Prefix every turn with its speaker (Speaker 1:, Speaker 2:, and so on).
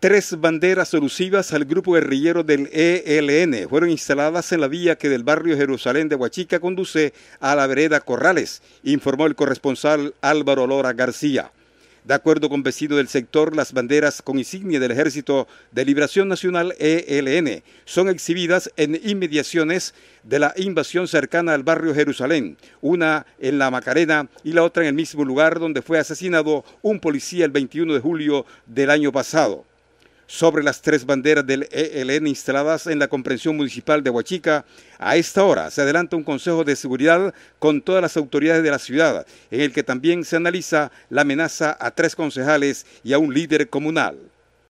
Speaker 1: Tres banderas alusivas al grupo guerrillero del ELN fueron instaladas en la vía que del barrio Jerusalén de Huachica conduce a la vereda Corrales, informó el corresponsal Álvaro Lora García. De acuerdo con vecino del sector, las banderas con insignia del Ejército de Liberación Nacional ELN son exhibidas en inmediaciones de la invasión cercana al barrio Jerusalén, una en la Macarena y la otra en el mismo lugar donde fue asesinado un policía el 21 de julio del año pasado sobre las tres banderas del ELN instaladas en la comprensión municipal de Huachica. A esta hora se adelanta un consejo de seguridad con todas las autoridades de la ciudad, en el que también se analiza la amenaza a tres concejales y a un líder comunal.